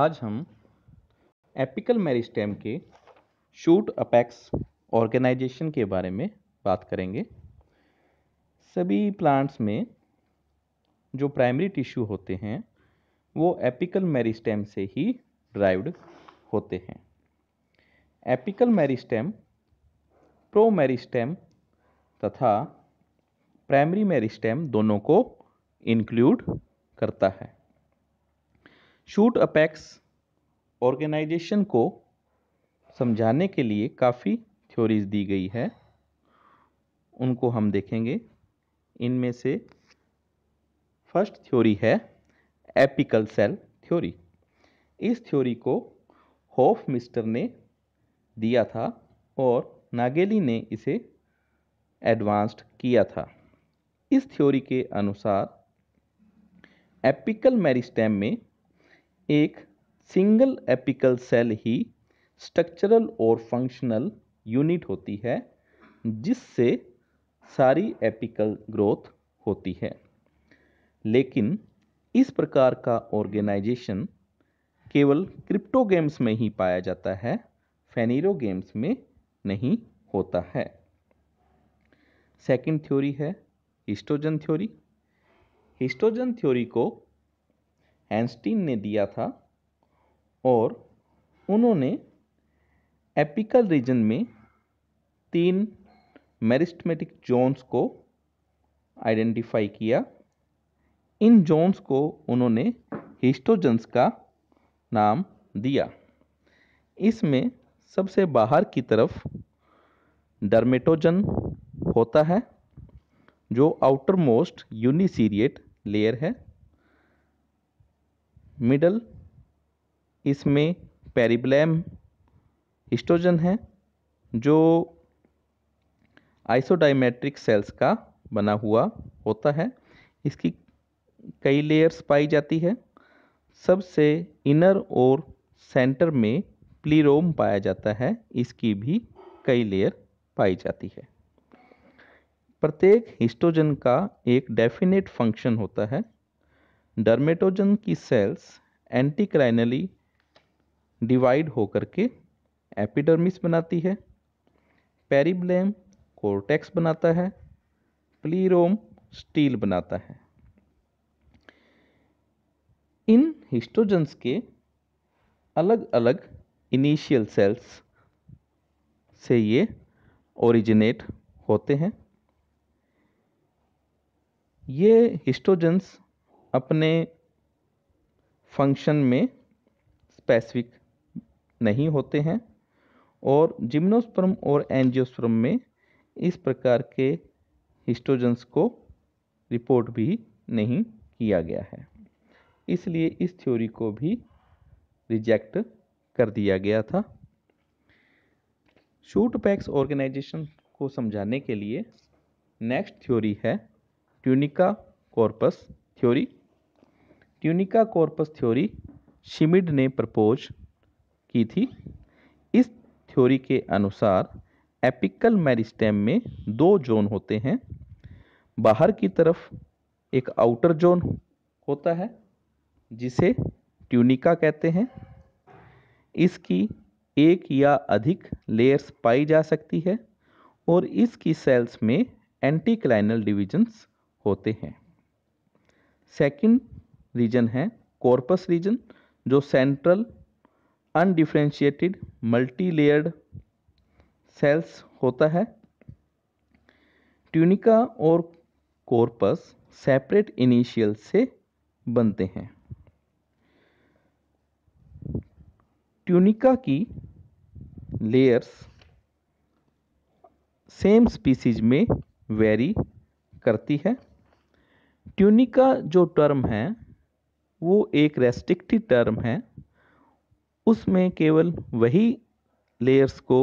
आज हम apical meristem के शूट अपेक्स ऑर्गेनाइजेशन के बारे में बात करेंगे सभी प्लांट्स में जो प्राइमरी टिश्यू होते हैं वो एपिकल मेरिस्टेम से ही ड्राइव्ड होते हैं एपिकल मेरिस्टेम प्रो मेरिस्टेम तथा प्राइमरी मेरिस्टेम दोनों को इंक्लूड करता है शूट अपैक्स ऑर्गेनाइजेशन को समझाने के लिए काफ़ी थ्योरीज दी गई है उनको हम देखेंगे इनमें से फर्स्ट थ्योरी है एपिकल सेल थ्योरी इस थ्योरी को होफ मिस्टर ने दिया था और नागेली ने इसे एडवांस्ड किया था इस थ्योरी के अनुसार एपिकल मेरिस्टेम में एक सिंगल एपिकल सेल ही स्ट्रक्चरल और फंक्शनल यूनिट होती है जिससे सारी एपिकल ग्रोथ होती है लेकिन इस प्रकार का ऑर्गेनाइजेशन केवल क्रिप्टो गेम्स में ही पाया जाता है फेनीरो गेम्स में नहीं होता है सेकंड थ्योरी है हिस्टोजन थ्योरी हिस्टोजन थ्योरी को एंस्टीन ने दिया था और उन्होंने एपिकल रीजन में तीन मेरिस्टमेटिक जोन्स को आइडेंटिफाई किया इन जोन्स को उन्होंने हिस्टोजन्स का नाम दिया इसमें सबसे बाहर की तरफ डर्मेटोजन होता है जो आउटर मोस्ट यूनिसीरिएट लेयर है मिडल इसमें पेरिब्लैम हिस्टोजन है जो आइसोडाइमेट्रिक सेल्स का बना हुआ होता है इसकी कई लेयर्स पाई जाती है सबसे इनर और सेंटर में प्लीरोम पाया जाता है इसकी भी कई लेयर पाई जाती है प्रत्येक हिस्टोजन का एक डेफिनेट फंक्शन होता है डर्मेटोजन की सेल्स एंटीक्राइनली डिवाइड होकर के एपिडर्मिस बनाती है पेरिब्लेम कोर्टेक्स बनाता है प्लीरोम स्टील बनाता है इन हिस्टोजन्स के अलग अलग इनिशियल सेल्स से ये ओरिजिनेट होते हैं ये हिस्टोजन्स अपने फंक्शन में स्पेसिफिक नहीं होते हैं और जिम्नोस्पर्म और एंजियोस्पर्म में इस प्रकार के हिस्टोजन्स को रिपोर्ट भी नहीं किया गया है इसलिए इस थ्योरी को भी रिजेक्ट कर दिया गया था शूट पैक्स ऑर्गेनाइजेशन को समझाने के लिए नेक्स्ट थ्योरी है tunica corpus theory tunica corpus theory Schmidt ने प्रपोज की थी इस थ्योरी के अनुसार एपिकल मेरिस्टेम में दो जोन होते हैं बाहर की तरफ एक आउटर जोन होता है जिसे ट्यूनिका कहते हैं इसकी एक या अधिक लेयर्स पाई जा सकती है और इसकी सेल्स में एंटी क्लाइनल डिविजन्स होते हैं सेकंड रीजन है कॉर्पस रीजन जो सेंट्रल अनडिफ्रेंशिएटेड मल्टीलेयर्ड सेल्स होता है ट्यूनिका और कॉर्पस सेपरेट इनिशियल से बनते हैं ट्यूनिका की लेयर्स सेम स्पीसीज में वेरी करती है ट्यूनिका जो टर्म है वो एक रेस्ट्रिक्टिव टर्म है उसमें केवल वही लेयर्स को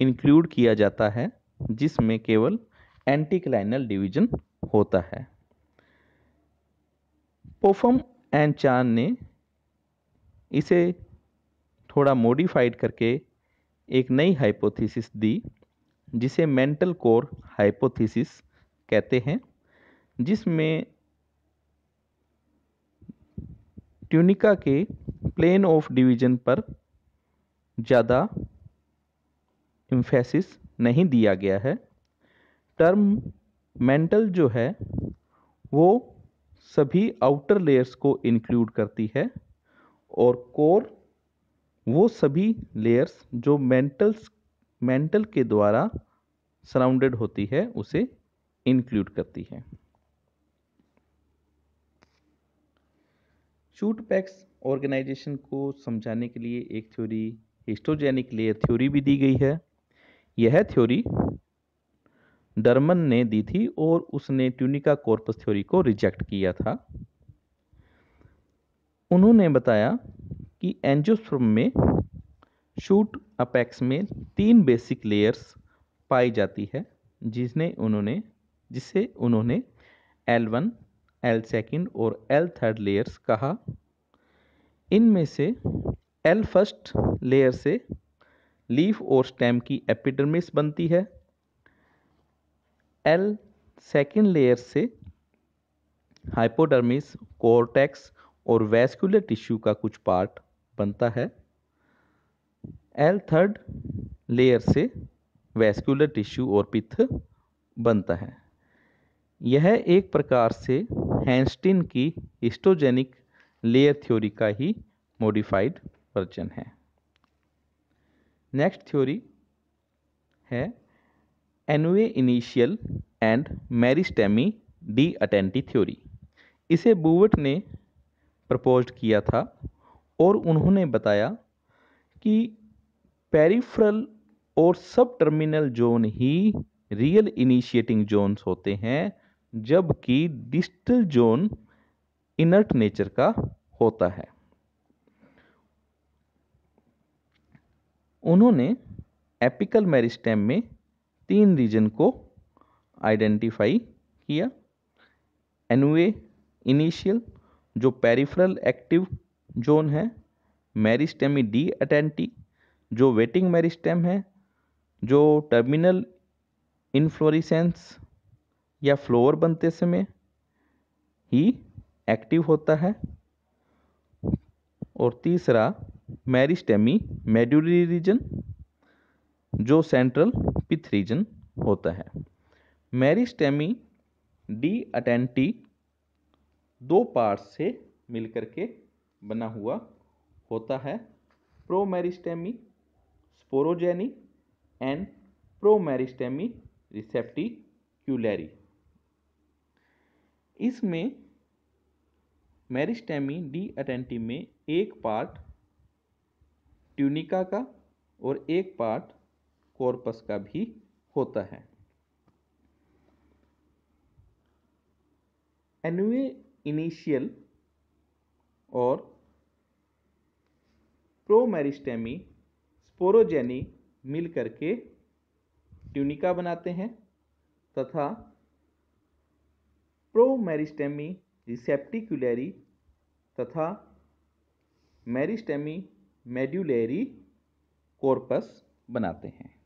इंक्लूड किया जाता है जिसमें केवल एंटीक्लाइनल डिवीजन होता है पोफम एंड चान ने इसे थोड़ा मॉडिफाइड करके एक नई हाइपोथेसिस दी जिसे मेंटल कोर हाइपोथेसिस कहते हैं जिसमें ट्यूनिका के प्लेन ऑफ डिवीजन पर ज़्यादा इम्फेसिस नहीं दिया गया है टर्म मेंटल जो है वो सभी आउटर लेयर्स को इंक्लूड करती है और कोर वो सभी लेयर्स जो मेंटल्स मेंटल के द्वारा सराउंडेड होती है उसे इंक्लूड करती है चूट पैक्स ऑर्गेनाइजेशन को समझाने के लिए एक थ्योरी हिस्टोजेनिक लेयर थ्योरी भी दी गई है यह थ्योरी डरमन ने दी थी और उसने ट्यूनिका कॉर्पस थ्योरी को रिजेक्ट किया था उन्होंने बताया कि एंजियोस्पर्म में शूट अपेक्स में तीन बेसिक लेयर्स पाई जाती है जिसने उन्होंने जिसे उन्होंने वन एल सेकेंड और एल थर्ड लेयर्स कहा इनमें से एल फर्स्ट लेयर से लीफ और स्टेम की एपिडर्मिस बनती है एल सेकेंड लेयर से हाइपोडर्मिस कोर्टेक्स और वैस्कुलर टिश्यू का कुछ पार्ट बनता है एल थर्ड लेयर से वैस्कुलर टिश्यू और पिथ बनता है यह एक प्रकार से हैंस्टिन की हिस्टोजेनिक लेयर थ्योरी का ही मॉडिफाइड वर्जन है नेक्स्ट थ्योरी है एनुए इनिशियल एंड मैरिस्टेमी डी अटेंटी थ्योरी इसे बूवट ने प्रपोज किया था और उन्होंने बताया कि पेरिफ्रल और सब टर्मिनल जोन ही रियल इनिशिएटिंग जोन्स होते हैं जबकि डिस्टल जोन इनर्ट नेचर का होता है उन्होंने एपिकल मेरिस्टेम में तीन रीजन को आइडेंटिफाई किया एनुए इनिशियल जो पेरिफेरल एक्टिव जोन है मेरिस्टेमी डी अटेंटी जो वेटिंग मेरिस्टेम है जो टर्मिनल इन्फ्लोरिसेंस या फ्लोर बनते समय ही एक्टिव होता है और तीसरा मैरिस्टेमी मेड्यूलरी रीजन जो सेंट्रल पिथ रीजन होता है मैरिस्टेमी डी अटेंटी दो पार्ट से मिलकर के बना हुआ होता है मैरिस्टेमी स्पोरोजेनी एंड रिसेप्टी रिसेप्टिक्यूलरी इसमें मैरिस्टेमी डी अटेंटी में एक पार्ट ट्यूनिका का और एक पार्ट कॉर्पस का भी होता है एनुए इनिशियल और प्रोमेरिस्टेमी स्पोरोजेनी मिल करके ट्यूनिका बनाते हैं तथा प्रोमेरिस्टेमी रिसेप्टिकुलरी तथा मेरिस्टेमी मेड्यूलेरी कॉर्पस बनाते हैं